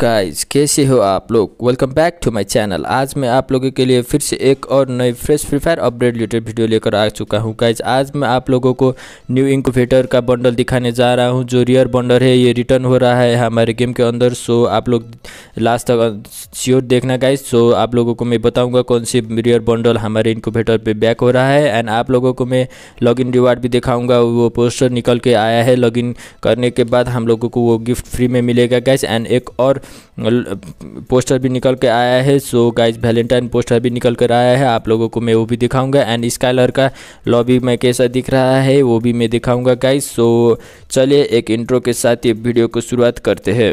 guys कैसे हो आप लोग welcome back to my channel आज मैं आप लोगों के लिए फिर से एक और नए fresh Free Fire update related video लेकर आ चुका हूं गाइज आज मैं आप लोगों को न्यू इंकोवेटर का बंडल दिखाने जा रहा हूं जो रियर बंडल है ये रिटर्न हो रहा है हमारे गेम के अंदर सो आप लोग लास्ट तक श्योर देखना गाइज सो आप लोगों को मैं बताऊँगा कौन सी रियर बंडल हमारे इंकोवेटर पर बैक हो रहा है एंड आप लोगों को मैं लॉग इन रिवार्ड भी दिखाऊँगा वो पोस्टर निकल के आया है लॉग इन करने के बाद हम लोगों को वो गिफ्ट फ्री में मिलेगा गाइज एंड एक और पोस्टर भी निकल के आया है सो गाइज वैलेंटाइन पोस्टर भी निकल कर आया है आप लोगों को मैं वो भी दिखाऊंगा एंड स्काइलर का लॉबी में कैसा दिख रहा है वो भी मैं दिखाऊंगा गाइज सो चलिए एक इंट्रो के साथ ये वीडियो को शुरुआत करते हैं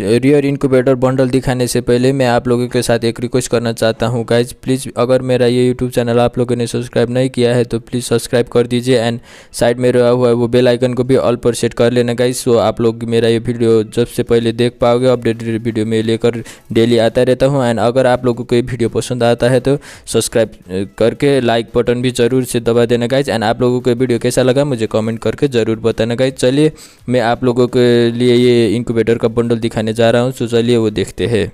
रियर इनक्यूबेटर बंडल दिखाने से पहले मैं आप लोगों के साथ एक रिक्वेस्ट करना चाहता हूँ गाइज प्लीज़ अगर मेरा ये यूट्यूब चैनल आप लोगों ने सब्सक्राइब नहीं किया है तो प्लीज़ सब्सक्राइब कर दीजिए एंड साइड में रहा हुआ है वो बेल आइकन को भी ऑल पर सेट कर लेना गाइज सो आप लोग मेरा ये वीडियो जब से पहले देख पाओगे अपडेटेड वीडियो में लेकर डेली आता रहता हूँ एंड अगर आप लोगों को ये वीडियो पसंद आता है तो सब्सक्राइब करके लाइक बटन भी ज़रूर से दबा देना गाइज एंड आप लोगों को वीडियो कैसा लगा मुझे कमेंट करके ज़रूर बताना गाइज चलिए मैं आप लोगों के लिए ये इनक्यूबेटर का बंडल दिखाने दिखाने जा रहा हूँ तो चलिए वो देखते हैं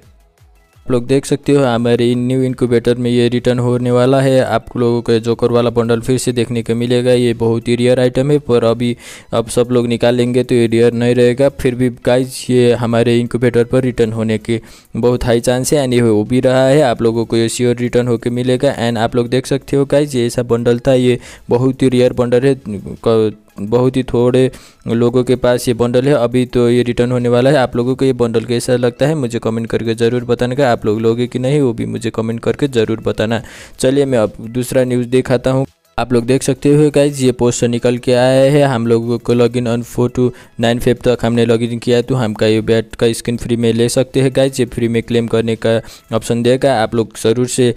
आप लोग देख सकते हो हमारे इन न्यू इनक्यूबेटर में ये रिटर्न होने वाला है आप लोगों को जोकर वाला बंडल फिर से देखने को मिलेगा ये बहुत ही रियर आइटम है पर अभी अब सब लोग निकालेंगे तो ये रियर नहीं रहेगा फिर भी गाइस ये हमारे इनक्यूबेटर पर रिटर्न होने के बहुत हाई चांस है एंड ये हो भी रहा है आप लोगों को ये श्योर रिटर्न होकर मिलेगा एंड आप लोग देख सकते हो गाइज ये ऐसा बंडल था ये बहुत ही रियर बंडल है बहुत ही थोड़े लोगों के पास ये बंडल है अभी तो ये रिटर्न होने वाला है आप लोगों को ये बंडल कैसा लगता है मुझे कमेंट करके ज़रूर बताने का आप लोग लोगे कि नहीं वो भी मुझे कमेंट करके ज़रूर बताना चलिए मैं अब दूसरा न्यूज़ दिखाता हूँ आप लोग देख सकते हो गाइज ये पोस्टर निकल के आया है हम लोगों को log in on four two nine Feb तक हमने लॉग इन किया तो हम का ये बैट का स्क्रीन फ्री में ले सकते हैं गाइज ये फ्री में क्लेम करने का ऑप्शन देगा आप लोग ज़रूर से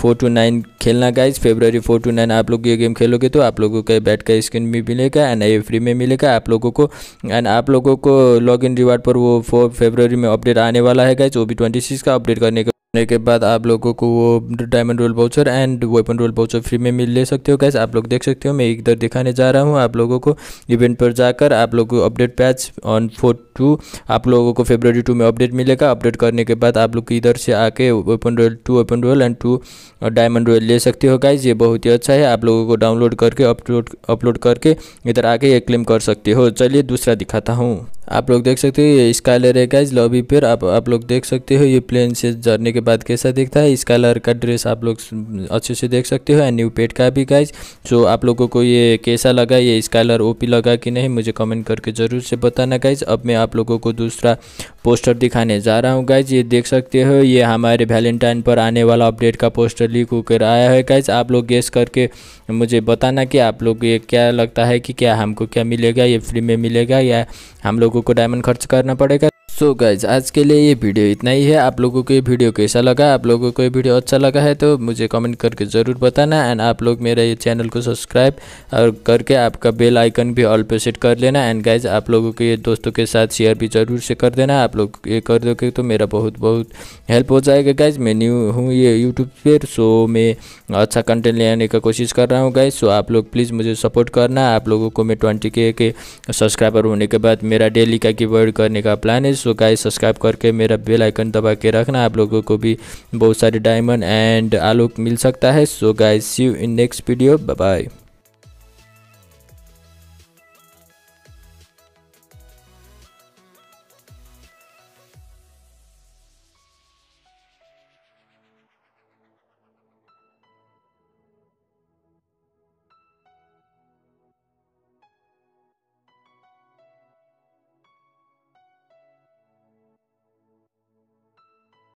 फोर टू नाइन खेलना guys February four two nine आप लोग ये गेम खेलोगे तो आप लोगों का बैट का स्क्रीन भी मिलेगा एंड ये फ्री में मिलेगा आप लोगों को एंड आप लोगों को लॉग इन रिवार्ड पर वो फोर फेब्रवरी में अपडेट आने वाला है गाइज वो भी ट्वेंटी का अपडेट करने का होने के बाद आप लोगों को वो diamond royale voucher and weapon royale voucher free में मिल ले सकते हो कैसे आप लोग देख सकते हो मैं इधर दिखाने जा रहा हूँ आप लोगों को इवेंट पर जाकर आप लोगों को update patch on four two आप लोगों को फेब्रवरी टू में अपडेट मिलेगा अपडेट करने के बाद आप लोग इधर से आके weapon royale two weapon royale and two diamond royale ले सकते हो गाइज ये बहुत ही अच्छा है आप लोगों को डाउनलोड करके अपलोड अपलोड करके इधर आके ये क्लेम कर सकते हो चलिए दूसरा दिखाता हूँ आप लोग देख सकते हो ये इसका कलर है गाइज लॉबी पर आप आप लोग देख सकते हो ये प्लेन से झरने के बाद कैसा दिखता है इस कलर का ड्रेस आप लोग अच्छे से देख सकते हो एंड न्यू पेट का भी गाइज सो आप लोगों को ये कैसा लगा ये इस कलर ओ लगा कि नहीं मुझे कमेंट करके ज़रूर से बताना गाइज अब मैं आप लोगों को दूसरा पोस्टर दिखाने जा रहा हूँ गाइज ये देख सकते हो ये हमारे वैलेंटाइन पर आने वाला अपडेट का पोस्टर लीक होकर आया है गाइज आप लोग गेस करके मुझे बताना कि आप लोग ये क्या लगता है कि क्या हमको क्या मिलेगा ये फ्री में मिलेगा या हम लोगों को डायमंड खर्च करना पड़ेगा सो so गाइज आज के लिए ये वीडियो इतना ही है आप लोगों को ये वीडियो कैसा लगा आप लोगों को ये वीडियो अच्छा लगा है तो मुझे कमेंट करके ज़रूर बताना एंड आप लोग मेरा ये चैनल को सब्सक्राइब और करके आपका बेल आइकन भी ऑल पे सेट कर लेना एंड गाइज आप लोगों के ये दोस्तों के साथ शेयर भी ज़रूर से कर देना आप लोग ये कर दोगे तो मेरा बहुत बहुत हेल्प हो जाएगा गाइज मैं न्यू हूँ ये यूट्यूब पर सो मैं अच्छा कंटेंट लेने का कोशिश कर रहा हूँ गाइज सो आप लोग प्लीज़ मुझे सपोर्ट करना आप लोगों को मैं ट्वेंटी के सब्सक्राइबर होने के बाद मेरा डेली का की करने का प्लान है सो सो गाइस सब्सक्राइब करके मेरा बेल आइकन दबा के रखना आप लोगों को भी बहुत सारे डायमंड एंड आलोक मिल सकता है so guys see you in next video bye